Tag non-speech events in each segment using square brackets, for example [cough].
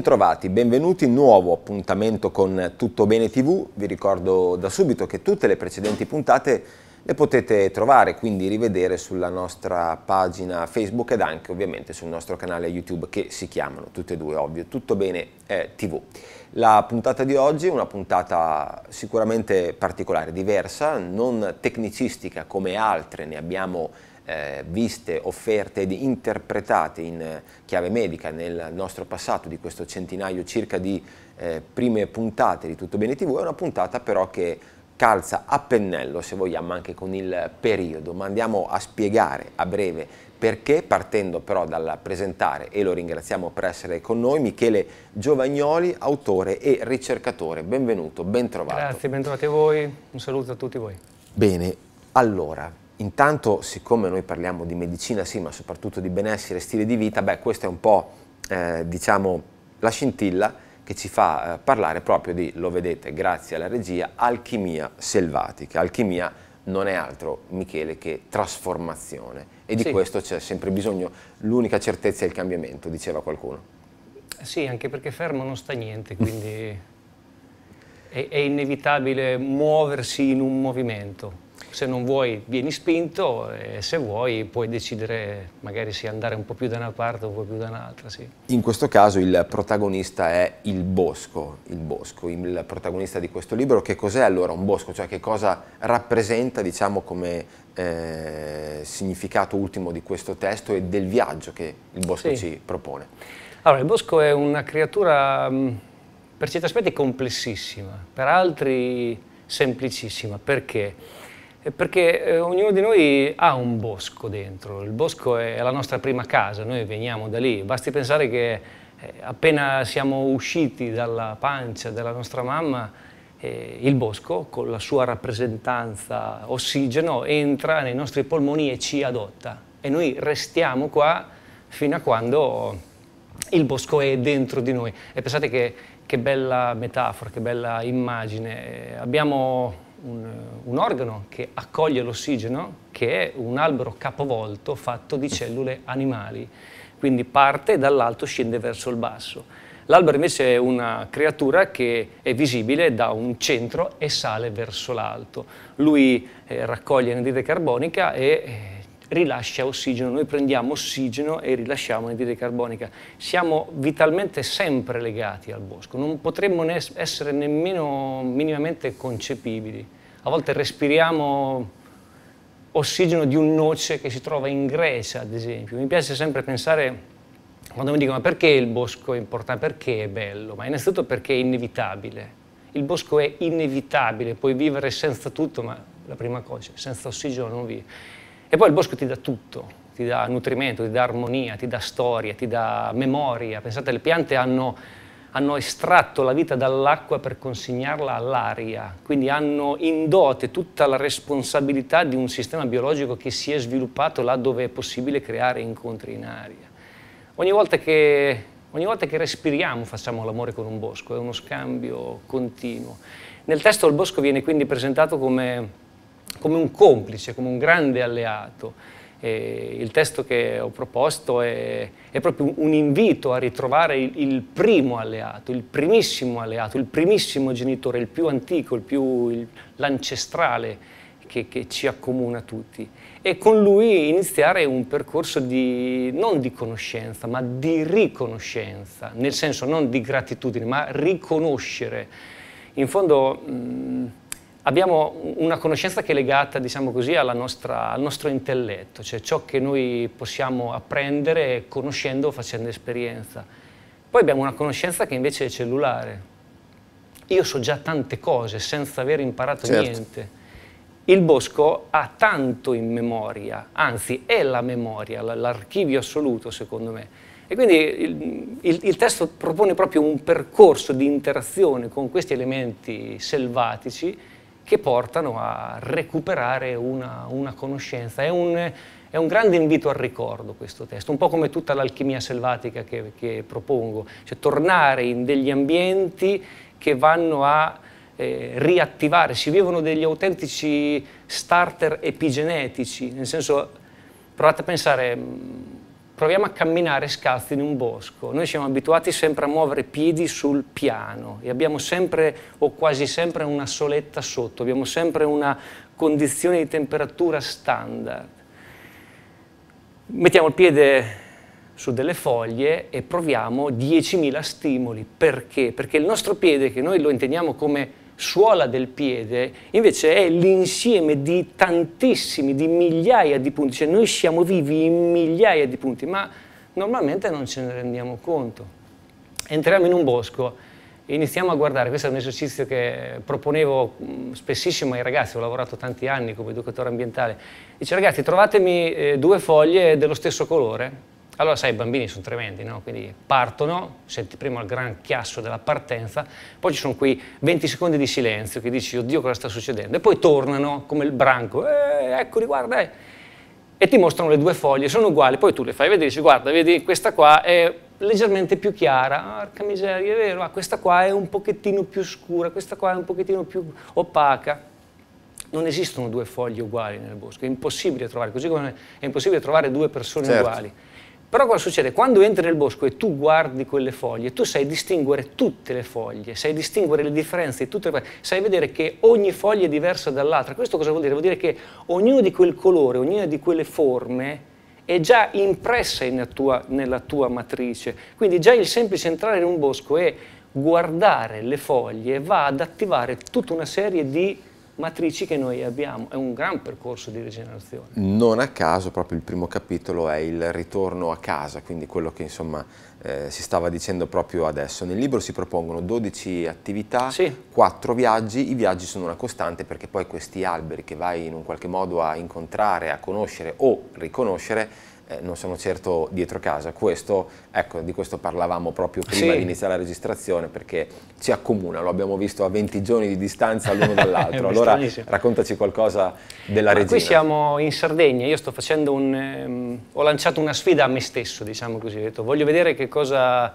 Bentrovati, benvenuti, nuovo appuntamento con Tutto Bene TV. Vi ricordo da subito che tutte le precedenti puntate le potete trovare, quindi rivedere sulla nostra pagina Facebook ed anche ovviamente sul nostro canale YouTube che si chiamano tutte e due, ovvio, Tutto Bene eh, TV. La puntata di oggi è una puntata sicuramente particolare, diversa, non tecnicistica come altre, ne abbiamo eh, viste, offerte ed interpretate in eh, chiave medica nel nostro passato di questo centinaio circa di eh, prime puntate di Tutto Bene TV, è una puntata però che calza a pennello, se vogliamo, anche con il periodo, ma andiamo a spiegare a breve perché, partendo però dal presentare, e lo ringraziamo per essere con noi, Michele Giovagnoli, autore e ricercatore. Benvenuto, bentrovato. Grazie, bentrovati a voi, un saluto a tutti voi. Bene, allora, Intanto, siccome noi parliamo di medicina, sì, ma soprattutto di benessere e stile di vita, beh, questa è un po', eh, diciamo, la scintilla che ci fa eh, parlare proprio di, lo vedete, grazie alla regia, alchimia selvatica. Alchimia non è altro, Michele, che trasformazione. E di sì. questo c'è sempre bisogno. L'unica certezza è il cambiamento, diceva qualcuno. Sì, anche perché fermo non sta niente, quindi [laughs] è, è inevitabile muoversi in un movimento se non vuoi vieni spinto e se vuoi puoi decidere magari se andare un po' più da una parte o un po' più da un'altra. Sì. In questo caso il protagonista è il bosco, il bosco, il protagonista di questo libro. Che cos'è allora un bosco? Cioè che cosa rappresenta diciamo come eh, significato ultimo di questo testo e del viaggio che il bosco sì. ci propone? Allora il bosco è una creatura mm, per certi aspetti complessissima, per altri semplicissima. Perché? perché eh, ognuno di noi ha un bosco dentro, il bosco è la nostra prima casa, noi veniamo da lì, basti pensare che eh, appena siamo usciti dalla pancia della nostra mamma, eh, il bosco con la sua rappresentanza ossigeno entra nei nostri polmoni e ci adotta e noi restiamo qua fino a quando il bosco è dentro di noi e pensate che, che bella metafora, che bella immagine, eh, abbiamo un, un organo che accoglie l'ossigeno, che è un albero capovolto fatto di cellule animali, quindi parte dall'alto scende verso il basso. L'albero invece è una creatura che è visibile da un centro e sale verso l'alto. Lui eh, raccoglie anidride carbonica e eh, rilascia ossigeno, noi prendiamo ossigeno e rilasciamo anidride carbonica. Siamo vitalmente sempre legati al bosco, non potremmo ne essere nemmeno minimamente concepibili. A volte respiriamo ossigeno di un noce che si trova in Grecia, ad esempio. Mi piace sempre pensare, quando mi dicono ma perché il bosco è importante, perché è bello, ma innanzitutto perché è inevitabile. Il bosco è inevitabile, puoi vivere senza tutto, ma la prima cosa, senza ossigeno non vivi. E poi il bosco ti dà tutto, ti dà nutrimento, ti dà armonia, ti dà storia, ti dà memoria. Pensate, le piante hanno, hanno estratto la vita dall'acqua per consegnarla all'aria, quindi hanno in dote tutta la responsabilità di un sistema biologico che si è sviluppato là dove è possibile creare incontri in aria. Ogni volta che, ogni volta che respiriamo facciamo l'amore con un bosco, è uno scambio continuo. Nel testo il bosco viene quindi presentato come come un complice, come un grande alleato. E il testo che ho proposto è, è proprio un invito a ritrovare il, il, primo alleato, il primissimo alleato, il primissimo genitore, il più antico, il più, l'ancestrale che, che, ci accomuna tutti. E con lui iniziare un percorso di, non di conoscenza, ma di riconoscenza, nel senso non di gratitudine, ma riconoscere. In fondo... Mh, mm, abbiamo una conoscenza che è legata, diciamo così, nostra, al nostro intelletto, cioè ciò che noi possiamo apprendere conoscendo o facendo esperienza. Poi abbiamo una conoscenza che invece è cellulare. Io so già tante cose senza aver imparato certo. niente. Il bosco ha tanto in memoria, anzi è la memoria, l'archivio assoluto secondo me. E quindi il, il, il, testo propone proprio un percorso di interazione con questi elementi selvatici che portano a recuperare una, una conoscenza. È un, è un, grande invito al ricordo questo testo, un po' come tutta l'alchimia selvatica che, che propongo, cioè tornare in degli ambienti che vanno a eh, riattivare, si vivono degli autentici starter epigenetici, nel senso provate a pensare mm, proviamo a camminare scalzi in un bosco. Noi siamo abituati sempre a muovere i piedi sul piano e abbiamo sempre o quasi sempre una soletta sotto, abbiamo sempre una condizione di temperatura standard. Mettiamo il piede su delle foglie e proviamo 10.000 stimoli. Perché? Perché il nostro piede, che noi lo intendiamo come suola del piede invece è l'insieme di tantissimi, di migliaia di punti, cioè noi siamo vivi in migliaia di punti, ma normalmente non ce ne rendiamo conto. Entriamo in un bosco e iniziamo a guardare, questo è un esercizio che proponevo mm, spessissimo ai ragazzi, ho lavorato tanti anni come educatore ambientale, dice ragazzi trovatemi eh, due foglie dello stesso colore, allora sai, i bambini sono tremendi, no? quindi partono, senti prima il gran chiasso della partenza, poi ci sono quei 20 secondi di silenzio che dici, oddio cosa sta succedendo, e poi tornano come il branco, eh, eccoli, guarda, eh. e ti mostrano le due foglie, sono uguali, poi tu le fai vedere, dici, guarda, vedi, questa qua è leggermente più chiara, arca miseria, è vero, ah, questa qua è un pochettino più scura, questa qua è un pochettino più opaca, non esistono due foglie uguali nel bosco, è impossibile trovare, così come è impossibile trovare due persone certo. uguali. Però cosa succede? Quando entri nel bosco e tu guardi quelle foglie, tu sai distinguere tutte le foglie, sai distinguere le differenze di tutte le foglie, sai vedere che ogni foglia è diversa dall'altra. Questo cosa vuol dire? Vuol dire che ognuno di quel colore, ognuna di quelle forme è già impressa tua, nella tua matrice. Quindi già il semplice entrare in un bosco e guardare le foglie va ad attivare tutta una serie di matrici che noi abbiamo. È un gran percorso di rigenerazione. Non a caso proprio il primo capitolo è il ritorno a casa, quindi quello che insomma eh, si stava dicendo proprio adesso. Nel libro si propongono 12 attività, sì. 4 viaggi, i viaggi sono una costante perché poi questi alberi che vai in un qualche modo a incontrare, a conoscere o riconoscere eh, non sono certo dietro casa. Questo, ecco, di questo parlavamo proprio prima sì. di iniziare la registrazione perché ci accomuna, lo abbiamo visto a 20 giorni di distanza l'uno dall'altro. [laughs] allora raccontaci qualcosa della regione. Qui siamo in Sardegna, io sto facendo un... Ehm, ho lanciato una sfida a me stesso, diciamo così, ho detto voglio vedere che cosa,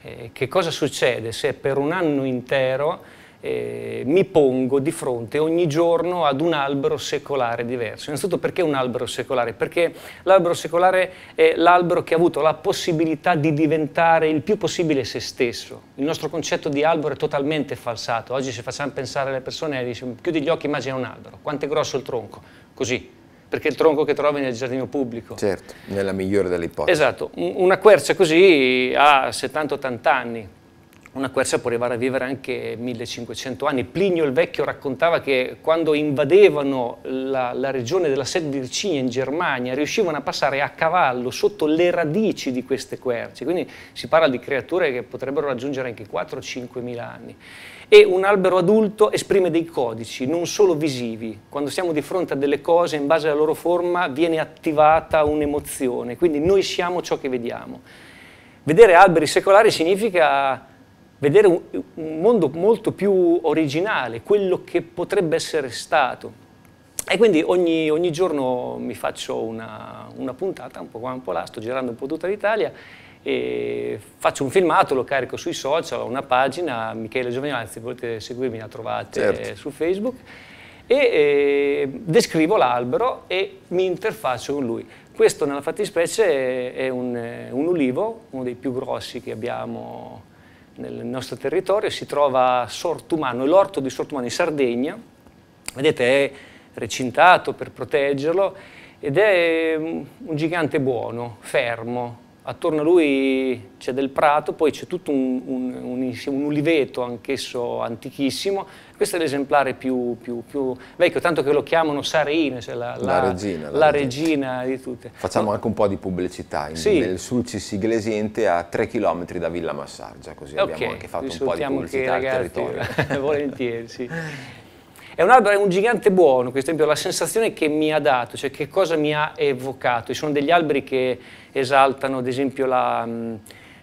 eh, che cosa succede se per un anno intero eh, mi pongo di fronte ogni giorno ad un albero secolare diverso. Innanzitutto perché un albero secolare? Perché l'albero secolare è l'albero che ha avuto la possibilità di diventare il più possibile se stesso. Il nostro concetto di albero è totalmente falsato. Oggi se facciamo pensare alle persone, diciamo, chiudi gli occhi, e immagina un albero. Quanto è grosso il tronco? Così, perché il tronco che trovi nel giardino pubblico. Certo, nella migliore delle ipotesi. Esatto, una quercia così ha 70-80 anni, una quercia può arrivare a vivere anche 1500 anni. Plinio il Vecchio raccontava che quando invadevano la, la regione della Seddircinia in Germania riuscivano a passare a cavallo sotto le radici di queste querce, quindi si parla di creature che potrebbero raggiungere anche 4-5 mila anni. E un albero adulto esprime dei codici, non solo visivi. Quando siamo di fronte a delle cose, in base alla loro forma, viene attivata un'emozione, quindi noi siamo ciò che vediamo. Vedere alberi secolari significa vedere un, un mondo molto più originale, quello che potrebbe essere stato. E quindi ogni, ogni giorno mi faccio una, una, puntata, un po' qua, un po' là, sto girando un po' tutta l'Italia, e faccio un filmato, lo carico sui social, ho una pagina, Michele Giovinazzi, se volete seguirmi la trovate certo. su Facebook, e eh, descrivo l'albero e mi interfaccio con lui. Questo nella fattispecie è un, un ulivo, uno dei più grossi che abbiamo nel nostro territorio, si trova Sortumano, l'orto di Sortumano in Sardegna, vedete è recintato per proteggerlo ed è mm, un gigante buono, fermo, attorno a lui c'è del prato, poi c'è tutto un, un, un, un uliveto anch'esso antichissimo. Questo è l'esemplare più, più, più, vecchio, tanto che lo chiamano Sareine, cioè la, la, la, regina, la regina, di tutte. Facciamo no. anche un po' di pubblicità. In, sì. Nel Sulcis Iglesiente a 3 km da Villa Massargia, così okay. abbiamo anche fatto un po' di pubblicità al territorio. [laughs] Volentieri, sì. [laughs] È un albero, è un gigante buono, questo esempio, la sensazione che mi ha dato, cioè che cosa mi ha evocato. Ci sono degli alberi che esaltano, ad esempio, la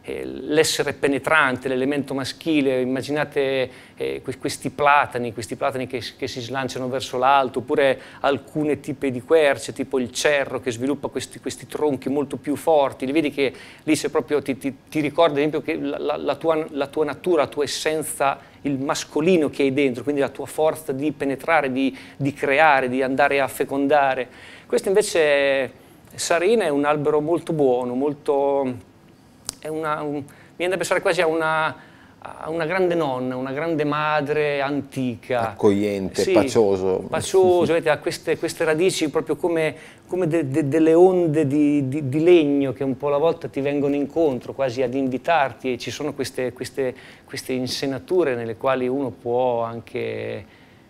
eh, l'essere penetrante, l'elemento maschile, immaginate eh, questi platani, questi platani che, che si slanciano verso l'alto, oppure alcune tipi di querce, tipo il cerro che sviluppa questi, questi tronchi molto più forti, li vedi che lì se proprio ti, ti, ti ricorda ad esempio che la, la, tua, la tua natura, la tua essenza il mascolino che hai dentro, quindi la tua forza di penetrare, di, di, creare, di andare a fecondare. Questo invece, Sarina è un albero molto buono, molto una, un, mi viene da pensare quasi a una, a una, grande nonna, una grande madre antica. Accogliente, sì, pacioso. Pacioso, vedete, ha queste, queste, radici proprio come, come de, de, delle onde di, di, di, legno che un po' alla volta ti vengono incontro, quasi ad invitarti e ci sono queste, queste, queste insenature nelle quali uno può anche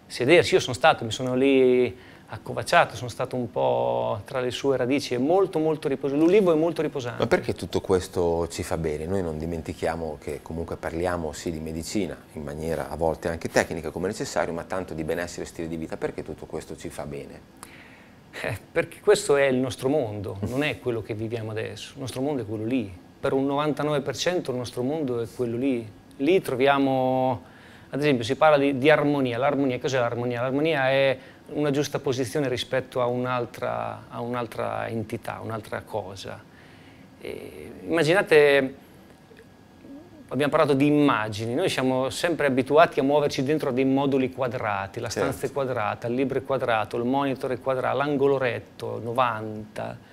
sedersi. Io sono stato, mi sono lì accovacciato, sono stato un po' tra le sue radici, è molto molto riposante, l'ulivo è molto riposante. Ma perché tutto questo ci fa bene? Noi non dimentichiamo che comunque parliamo sì di medicina, in maniera a volte anche tecnica come necessario, ma tanto di benessere e stile di vita, perché tutto questo ci fa bene? Eh, perché questo è il nostro mondo, non è quello che viviamo adesso, il nostro mondo è quello lì, per un 99% il nostro mondo è quello lì, lì troviamo, ad esempio si parla di, di armonia, l'armonia, cos'è l'armonia? L'armonia è una giusta posizione rispetto a un'altra, un entità, un'altra cosa. E immaginate, abbiamo parlato di immagini, noi siamo sempre abituati a muoverci dentro dei moduli quadrati, la certo. stanza certo. è quadrata, il libro è quadrato, il monitor è quadrato, l'angolo retto, 90.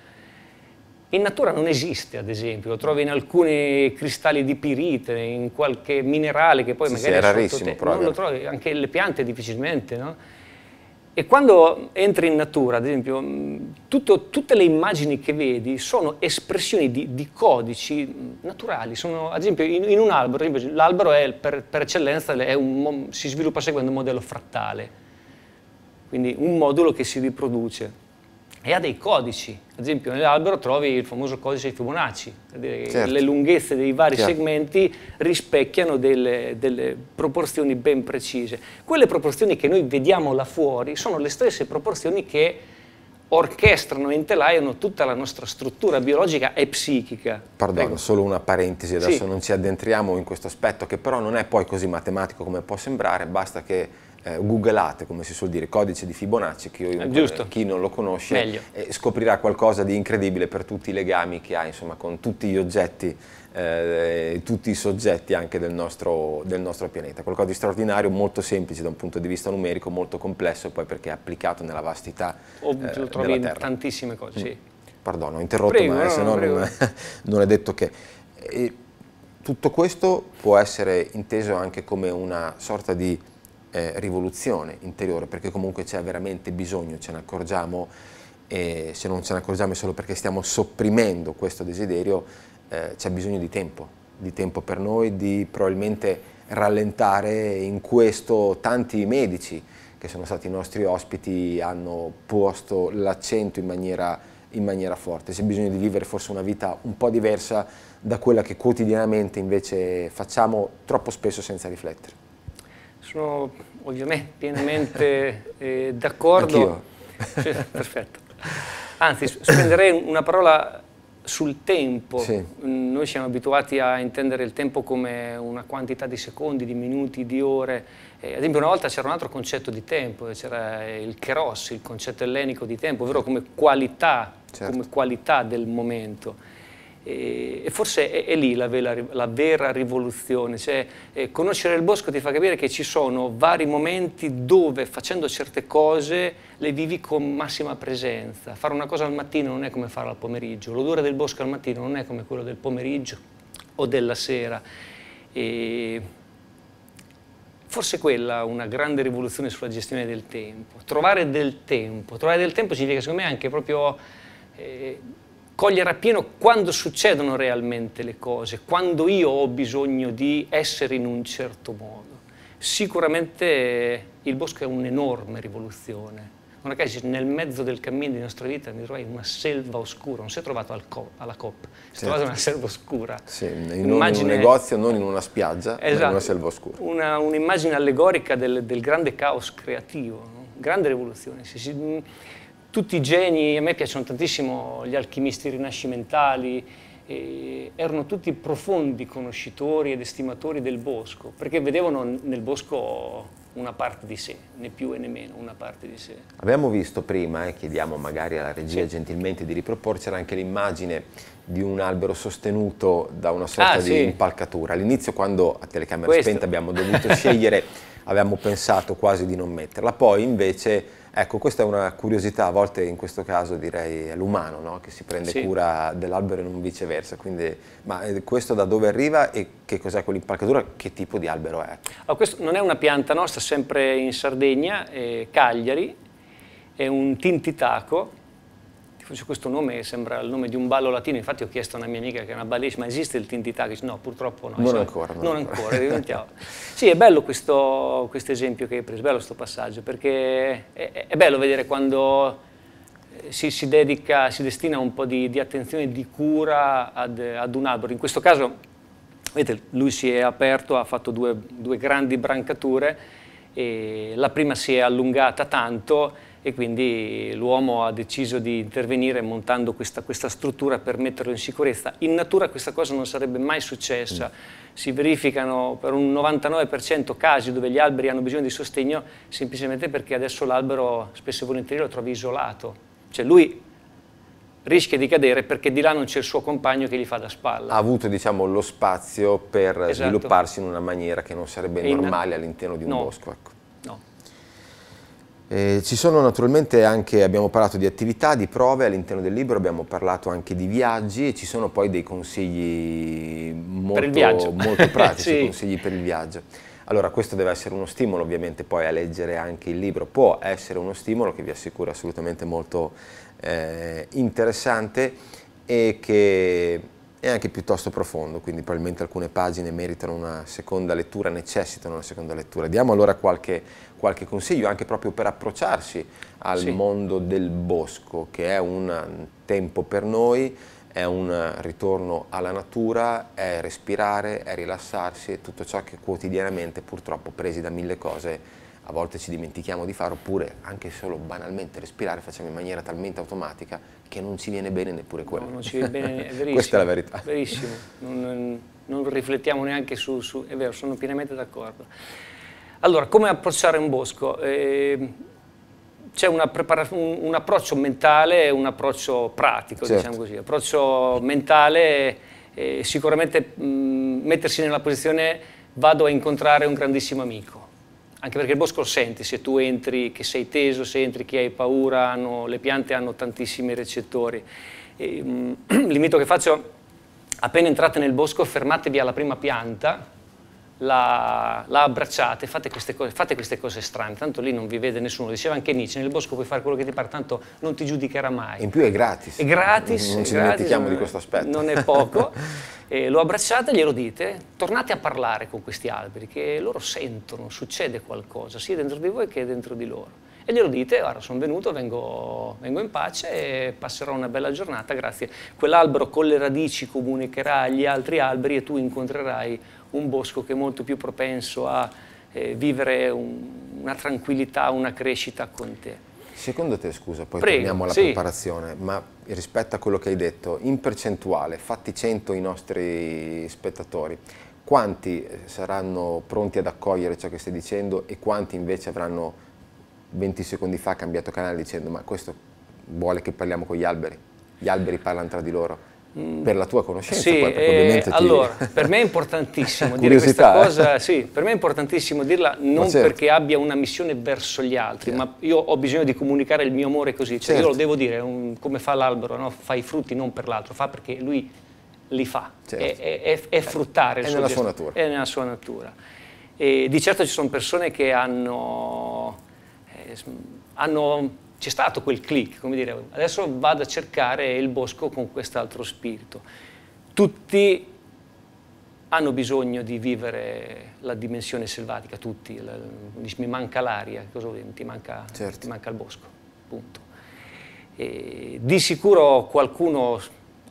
In natura non esiste, ad esempio, lo trovi in alcuni cristalli di pirite, in qualche minerale che poi sì, magari sì, è rarissimo, te, non lo trovi, anche le piante difficilmente, no? E quando entri in natura, ad esempio, mm, tutto, tutte le immagini che vedi sono espressioni di, di codici naturali. Sono, ad esempio, in, in un albero, l'albero per, per, eccellenza un, si sviluppa seguendo un modello frattale, quindi un modulo che si riproduce e ha dei codici. Ad esempio nell'albero trovi il famoso codice di Fibonacci, certo. le lunghezze dei vari certo. segmenti rispecchiano delle, delle, proporzioni ben precise. Quelle proporzioni che noi vediamo là fuori sono le stesse proporzioni che orchestrano e intelaiano tutta la nostra struttura biologica e psichica. Pardon, ecco. solo una parentesi, adesso sì. non ci addentriamo in questo aspetto che però non è poi così matematico come può sembrare, basta che eh, googlate, come si suol dire, codice di Fibonacci, che io, eh, chi non lo conosce eh, scoprirà qualcosa di incredibile per tutti i legami che ha insomma, con tutti gli oggetti, eh, tutti i soggetti anche del nostro, del nostro, pianeta. Qualcosa di straordinario, molto semplice da un punto di vista numerico, molto complesso poi perché è applicato nella vastità o, oh, eh, lo trovi in tantissime cose, mm. sì. Perdono, ho interrotto, prego, ma eh, no, se no non, [laughs] non, è detto che... E eh, tutto questo può essere inteso anche come una sorta di eh, rivoluzione interiore, perché comunque c'è veramente bisogno, ce ne accorgiamo e se non ce ne accorgiamo è solo perché stiamo sopprimendo questo desiderio, eh, c'è bisogno di tempo, di tempo per noi, di probabilmente rallentare in questo tanti medici che sono stati i nostri ospiti hanno posto l'accento in maniera, in maniera forte, c'è bisogno di vivere forse una vita un po' diversa da quella che quotidianamente invece facciamo troppo spesso senza riflettere. Sono ovviamente pienamente [laughs] eh, d'accordo. Cioè, perfetto. Anzi, spenderei una parola sul tempo. Sì. Noi siamo abituati a intendere il tempo come una quantità di secondi, di minuti, di ore. Eh, ad esempio una volta c'era un altro concetto di tempo, eh, c'era eh, il keros, il concetto ellenico di tempo, ovvero come qualità, certo. come qualità del momento. E, forse è, è lì la, vela, la, vera rivoluzione, cioè eh, conoscere il bosco ti fa capire che ci sono vari momenti dove facendo certe cose le vivi con massima presenza. Fare una cosa al mattino non è come farla al pomeriggio, l'odore del bosco al mattino non è come quello del pomeriggio o della sera. E forse quella è una grande rivoluzione sulla gestione del tempo. Trovare del tempo, trovare del tempo significa secondo me anche proprio... Eh, cogliere appieno quando succedono realmente le cose, quando io ho bisogno di essere in un certo modo. Sicuramente eh, il bosco è un'enorme rivoluzione. Non a caso nel mezzo del cammino di nostra vita mi trovai una selva oscura, non si è trovato al co alla COP, si è certo. trovato in una selva oscura. Sì, in un negozio, non in una spiaggia, esatto, in una esatto. selva oscura. un'immagine allegorica del, del, grande caos creativo, no? grande rivoluzione. Si, si, tutti i geni, a me piacciono tantissimo gli alchimisti rinascimentali, erano tutti profondi conoscitori ed estimatori del bosco, perché vedevano nel bosco una parte di sé, né più né meno, una parte di sé. Abbiamo visto prima, e eh, chiediamo magari alla regia sì. gentilmente di riproporcela, anche l'immagine di un albero sostenuto da una sorta ah, di sì. impalcatura. All'inizio quando a telecamera Questo. spenta abbiamo dovuto scegliere [laughs] avevamo pensato quasi di non metterla. Poi invece, ecco, questa è una curiosità, a volte in questo caso direi è l'umano no? che si prende sì. cura dell'albero e non viceversa. Quindi, ma eh, questo da dove arriva e che cos'è quell'impalcatura, che tipo di albero è? Allora, oh, questo non è una pianta nostra, sempre in Sardegna, è eh, Cagliari, è un tintitaco questo nome sembra il nome di un ballo latino, infatti ho chiesto a una mia amica che è una ballerina, ma esiste il Tintitacis? No, purtroppo no. Non ancora. Non, non ancora, diventiamo. [laughs] sì, è bello questo quest esempio che hai preso, è bello questo passaggio, perché è, è, bello vedere quando eh, si, si, dedica, si destina un po' di, di attenzione di cura ad, ad un albero. In questo caso Vedete, lui si è aperto, ha fatto due, due grandi brancature, la prima si è allungata tanto e quindi l'uomo ha deciso di intervenire montando questa, questa, struttura per metterlo in sicurezza. In natura questa cosa non sarebbe mai successa, mm. si verificano per un 99% casi dove gli alberi hanno bisogno di sostegno semplicemente perché adesso l'albero spesso e volentieri lo trovi isolato, cioè lui rischia di cadere perché di là non c'è il suo compagno che gli fa da spalla. Ha avuto diciamo, lo spazio per esatto. svilupparsi in una maniera che non sarebbe in normale all'interno di un no. bosco. Ecco. Eh, ci sono naturalmente anche, abbiamo parlato di attività, di prove, all'interno del libro abbiamo parlato anche di viaggi e ci sono poi dei consigli molto, molto [laughs] pratici, sì. consigli per il viaggio. Allora questo deve essere uno stimolo ovviamente poi a leggere anche il libro, può essere uno stimolo che vi assicuro assolutamente molto eh, interessante e che è anche piuttosto profondo, quindi probabilmente alcune pagine meritano una seconda lettura, necessitano una seconda lettura. Diamo allora qualche qualche consiglio anche proprio per approcciarsi al sì. mondo del bosco, che è un tempo per noi, è un ritorno alla natura, è respirare, è rilassarsi, è tutto ciò che quotidianamente purtroppo presi da mille cose a volte ci dimentichiamo di fare, oppure anche solo banalmente respirare facciamo in maniera talmente automatica che non ci viene bene neppure quello. No, non ci viene bene, [laughs] è verissimo. Questa è la verità. Verissimo, non, non riflettiamo neanche su, su è vero, sono pienamente d'accordo. Allora, come approcciare un bosco? Eh, c'è un, un, approccio mentale e un approccio pratico, certo. diciamo così. Approccio mentale, è eh, sicuramente mh, mettersi nella posizione vado a incontrare un grandissimo amico. Anche perché il bosco lo senti, se tu entri che sei teso, se entri che hai paura, hanno, le piante hanno tantissimi recettori. Ehm, [clears throat] l'invito che faccio, appena entrate nel bosco, fermatevi alla prima pianta, la, la abbracciate, fate queste, cose, fate queste, cose, strane, tanto lì non vi vede nessuno. Diceva anche Nietzsche, nel bosco puoi fare quello che ti pare, tanto non ti giudicherà mai. In più è gratis. È gratis. Non ci gratis, dimentichiamo non, di questo aspetto. Non è poco. [laughs] eh, lo abbracciate, glielo dite, tornate a parlare con questi alberi, che loro sentono, succede qualcosa, sia dentro di voi che dentro di loro. E glielo dite, ora sono venuto, vengo, vengo in pace e passerò una bella giornata, grazie. Quell'albero con le radici comunicherà agli altri alberi e tu incontrerai un bosco che è molto più propenso a eh, vivere un, una tranquillità, una crescita con te. Secondo te, scusa, poi Prego, torniamo alla sì. preparazione, ma rispetto a quello che hai detto, in percentuale, fatti 100 i nostri spettatori, quanti eh, saranno pronti ad accogliere ciò che stai dicendo e quanti invece avranno 20 secondi fa cambiato canale dicendo ma questo vuole che parliamo con gli alberi, gli alberi parlano tra di loro? Mm. per la tua conoscenza. Sì, poi, eh, ti... allora, per me è importantissimo [laughs] dire questa eh? cosa, sì, per me è importantissimo dirla non certo. perché abbia una missione verso gli altri, certo. ma io ho bisogno di comunicare il mio amore così, cioè certo. io lo certo. devo dire, un, come fa l'albero, no? fa i frutti non per l'altro, fa perché lui li fa, certo. è, è, è, fruttare. È, il nella suo sua È nella sua natura. E di certo ci sono persone che hanno... Eh, hanno c'è stato quel click, come dire, adesso vado a cercare il bosco con quest'altro spirito. Tutti hanno bisogno di vivere la dimensione selvatica, tutti. mi manca l'aria, cosa vuol Ti manca, certo. ti manca il bosco, punto. E di sicuro qualcuno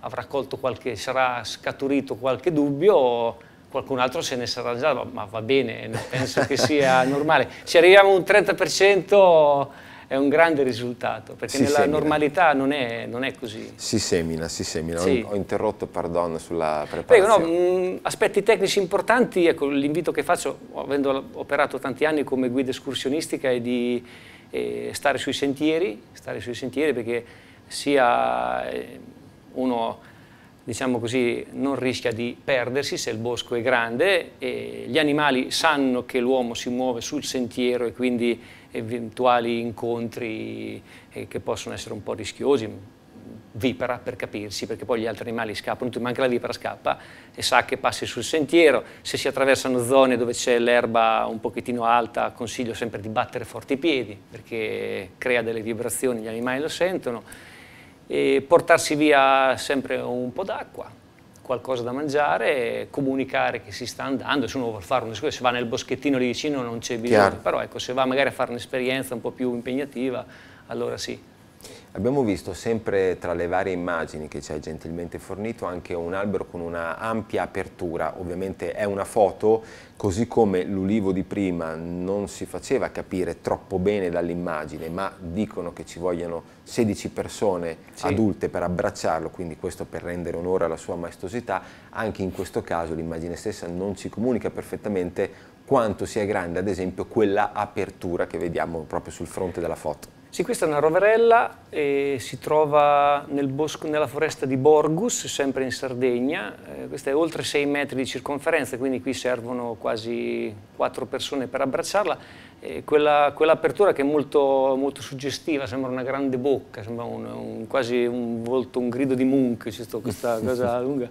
avrà colto qualche, sarà scaturito qualche dubbio, qualcun altro se ne sarà già, ma va bene, penso che sia [laughs] normale. Se arriviamo a un 30% è un grande risultato, perché si nella semina. normalità non è, non è, così. Si semina, si semina. Sì. Ho, interrotto, pardon, sulla preparazione. Prego, no, mm, aspetti tecnici importanti, ecco, l'invito che faccio, avendo operato tanti anni come guida escursionistica, è di eh, stare sui sentieri, stare sui sentieri perché sia eh, uno diciamo così, non rischia di perdersi se il bosco è grande e gli animali sanno che l'uomo si muove sul sentiero e quindi eventuali incontri eh, che possono essere un po' rischiosi, vipera per capirsi, perché poi gli altri animali scappano, anche la vipera scappa e sa che passi sul sentiero, se si attraversano zone dove c'è l'erba un pochettino alta consiglio sempre di battere forti i piedi perché crea delle vibrazioni, gli animali lo sentono, e portarsi via sempre un po' d'acqua, qualcosa da mangiare, comunicare che si sta andando, se uno vuole fare un discorso, se va nel boschettino lì vicino non c'è bisogno, Chiaro. però ecco, se va magari a fare un'esperienza un po' più impegnativa, allora sì. Abbiamo visto sempre tra le varie immagini che ci hai gentilmente fornito anche un albero con una ampia apertura, ovviamente è una foto, così come l'ulivo di prima non si faceva capire troppo bene dall'immagine, ma dicono che ci vogliono 16 persone sì. adulte per abbracciarlo, quindi questo per rendere onore alla sua maestosità, anche in questo caso l'immagine stessa non ci comunica perfettamente quanto sia grande ad esempio quella apertura che vediamo proprio sul fronte della foto. Sì, questa è una roverella e si trova nel bosco, nella foresta di Borgus, sempre in Sardegna. Eh, questa è oltre 6 metri di circonferenza, quindi qui servono quasi 4 persone per abbracciarla. Eh, Quell'apertura quella che è molto, molto, suggestiva, sembra una grande bocca, sembra un, un, quasi un volto, un grido di Munch, questa [laughs] cosa lunga.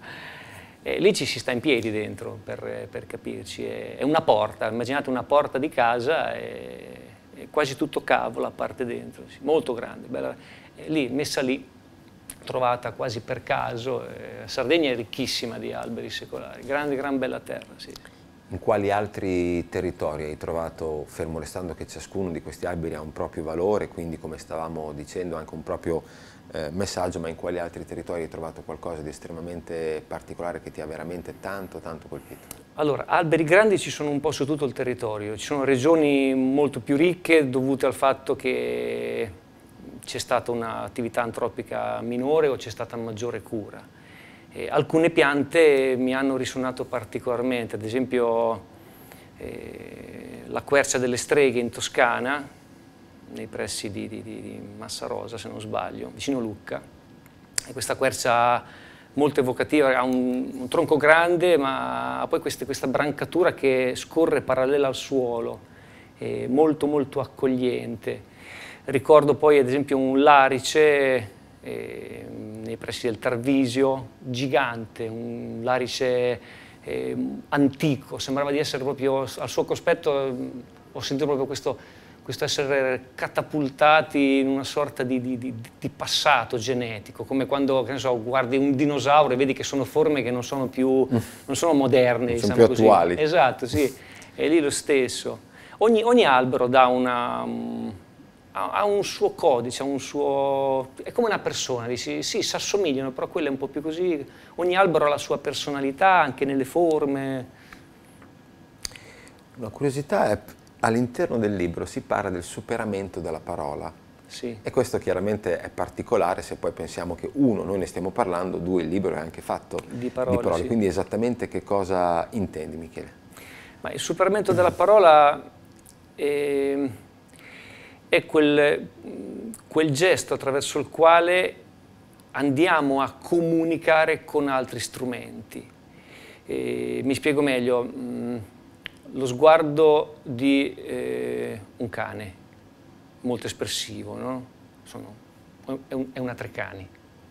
Eh, lì ci si sta in piedi dentro, per, per capirci. È una porta, immaginate una porta di casa. E eh, quasi tutto cavo la parte dentro, molto grande, bella, lì messa lì, trovata quasi per caso, eh, Sardegna è ricchissima di alberi secolari, grande, gran bella terra. Sì. In quali altri territori hai trovato, fermo restando che ciascuno di questi alberi ha un proprio valore, quindi come stavamo dicendo anche un proprio eh, messaggio, ma in quali altri territori hai trovato qualcosa di estremamente particolare che ti ha veramente tanto, tanto colpito? Allora, alberi grandi ci sono un po' su tutto il territorio, ci sono regioni molto più ricche dovute al fatto che c'è stata un'attività antropica minore o c'è stata maggiore cura. E alcune piante mi hanno risuonato particolarmente, ad esempio eh, la quercia delle streghe in Toscana, nei pressi di, di, di Massarosa, se non sbaglio, vicino Lucca. E questa quercia molto evocativa, ha un, un tronco grande, ma ha poi queste, questa brancatura che scorre parallela al suolo, è molto molto accogliente. Ricordo poi ad esempio un larice eh, nei pressi del Tarvisio, gigante, un larice eh, antico, sembrava di essere proprio al suo cospetto, mm, ho sentito proprio questo questo essere catapultati in una sorta di, di, di, di passato genetico, come quando so, guardi un dinosauro e vedi che sono forme che non sono più mm. non sono moderne, non sono diciamo più così. attuali. Esatto, sì, è lì lo stesso. Ogni, ogni albero una, ha un suo codice, un suo, è come una persona, dici sì, si assomigliano, però quella è un po' più così, ogni albero ha la sua personalità anche nelle forme. La curiosità è all'interno del libro si parla del superamento della parola. Sì. E questo chiaramente è particolare se poi pensiamo che uno, noi ne stiamo parlando, due, il libro è anche fatto di parole. Di parole. Sì. Quindi esattamente che cosa intendi Michele? Ma il superamento della parola è, ehm, è quel, quel gesto attraverso il quale andiamo a comunicare con altri strumenti. E ehm, mi spiego meglio mm, lo sguardo di eh, un cane, molto espressivo, no? Sono, è, un, è, una tre cani,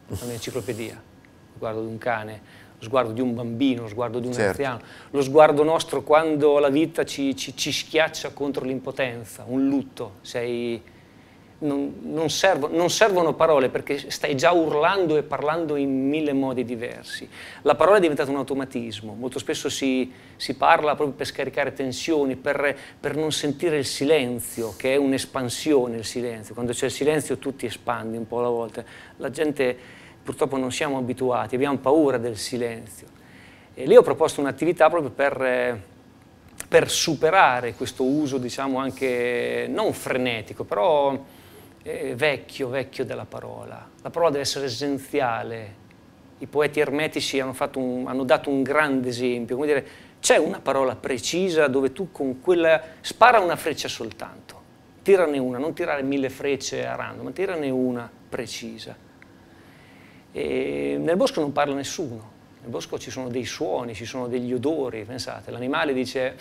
un'enciclopedia, lo sguardo di un cane, lo sguardo di un bambino, lo sguardo di un certo. anziano, lo sguardo nostro quando la vita ci, ci, ci schiaccia contro l'impotenza, un lutto, sei non, non, servo, non, servono parole perché stai già urlando e parlando in mille modi diversi. La parola è diventata un automatismo, molto spesso si, si parla proprio per scaricare tensioni, per, per, non sentire il silenzio, che è un'espansione il silenzio. Quando c'è il silenzio tu ti espandi un po' alla volta. La gente purtroppo non siamo abituati, abbiamo paura del silenzio. E lì ho proposto un'attività proprio per per superare questo uso, diciamo anche non frenetico, però eh, vecchio, vecchio della parola. La parola deve essere essenziale. I poeti ermetici hanno, un, hanno dato un grande esempio, come dire, c'è una parola precisa dove tu con quella spara una freccia soltanto, tirane una, non tirare mille frecce a random, ma tirane una precisa. E nel bosco non parla nessuno, nel bosco ci sono dei suoni, ci sono degli odori, pensate, l'animale dice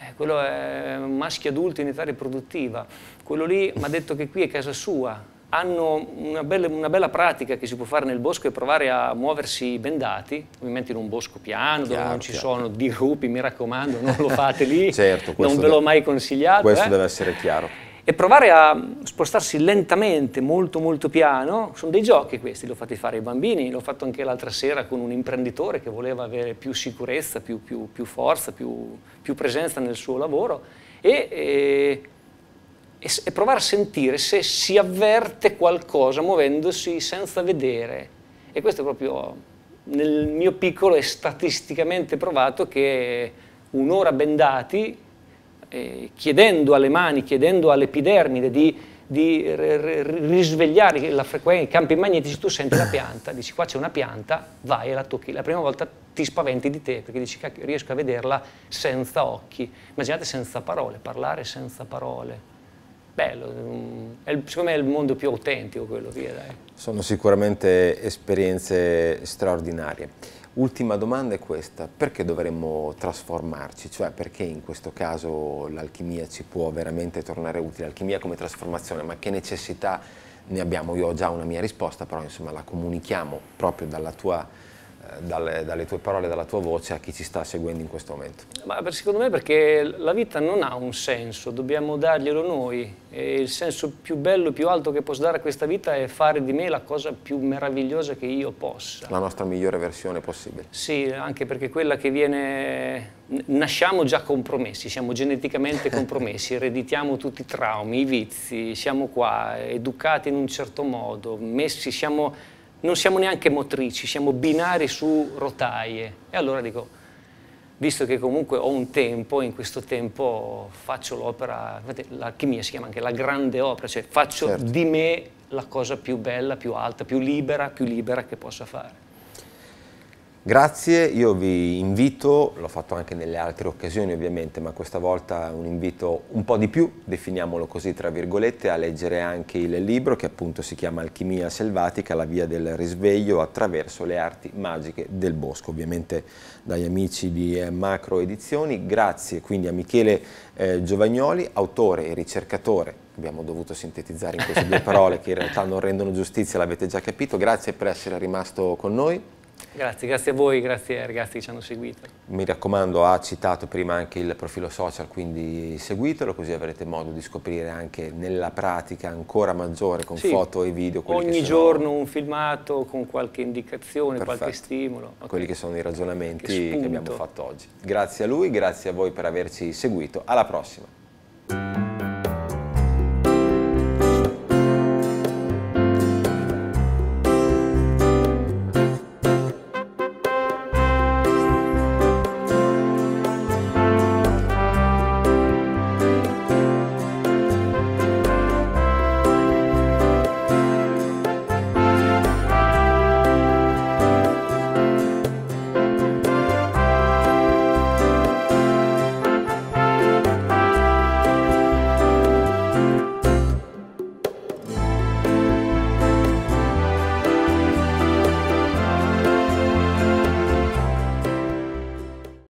eh, quello è un maschio adulto in età riproduttiva, quello lì mi ha detto che qui è casa sua, hanno una bella, una bella, pratica che si può fare nel bosco e provare a muoversi bendati, ovviamente in un bosco piano chiaro, dove non ci chiaro. sono dirupi, mi raccomando, non lo fate lì, [laughs] certo, non ve l'ho mai consigliato. Questo eh. deve essere chiaro e provare a spostarsi lentamente, molto molto piano, sono dei giochi questi, l'ho fatti fare ai bambini, l'ho fatto anche l'altra sera con un imprenditore che voleva avere più sicurezza, più, più, più forza, più, più, presenza nel suo lavoro e, e, e, e provare a sentire se si avverte qualcosa muovendosi senza vedere. E questo è proprio nel mio piccolo è statisticamente provato che un'ora bendati eh, chiedendo alle mani, chiedendo all'epidermide di, di risvegliare la frequenza, i campi magnetici, tu senti la pianta, dici qua c'è una pianta, vai e la tocchi. La prima volta ti spaventi di te perché dici cacchio, riesco a vederla senza occhi. Immaginate senza parole, parlare senza parole. Bello, mm, è, secondo me è il mondo più autentico quello lì. Sono sicuramente esperienze straordinarie. Ultima domanda è questa, perché dovremmo trasformarci? Cioè perché in questo caso l'alchimia ci può veramente tornare utile? Alchimia come trasformazione, ma che necessità ne abbiamo? Io ho già una mia risposta, però insomma la comunichiamo proprio dalla tua dalle, dalle, tue parole, dalla tua voce a chi ci sta seguendo in questo momento? Ma secondo me perché la vita non ha un senso, dobbiamo darglielo noi e il senso più bello, più alto che posso dare a questa vita è fare di me la cosa più meravigliosa che io possa. La nostra migliore versione possibile. Sì, anche perché quella che viene... Nasciamo già compromessi, siamo geneticamente [laughs] compromessi, ereditiamo tutti i traumi, i vizi, siamo qua, educati in un certo modo, messi, siamo non siamo neanche motrici, siamo binari su rotaie. E allora dico, visto che comunque ho un tempo, in questo tempo faccio l'opera, l'alchimia si chiama anche la grande opera, cioè faccio certo. di me la cosa più bella, più alta, più libera, più libera che possa fare. Grazie, io vi invito, l'ho fatto anche nelle altre occasioni ovviamente, ma questa volta un invito un po' di più, definiamolo così tra virgolette, a leggere anche il libro che appunto si chiama Alchimia selvatica, la via del risveglio attraverso le arti magiche del bosco, ovviamente dagli amici di eh, Macro Edizioni. Grazie quindi a Michele eh, Giovagnoli, autore e ricercatore abbiamo dovuto sintetizzare in queste due [laughs] parole che in realtà non rendono giustizia, l'avete già capito. Grazie per essere rimasto con noi. Grazie, grazie a voi, grazie ai ragazzi che ci hanno seguito. Mi raccomando, ha citato prima anche il profilo social, quindi seguitelo così avrete modo di scoprire anche nella pratica ancora maggiore con sì. foto e video. Ogni giorno sono... un filmato con qualche indicazione, Perfetto. qualche stimolo. Okay. Quelli che sono i ragionamenti che, che abbiamo fatto oggi. Grazie a lui, grazie a voi per averci seguito. Alla prossima.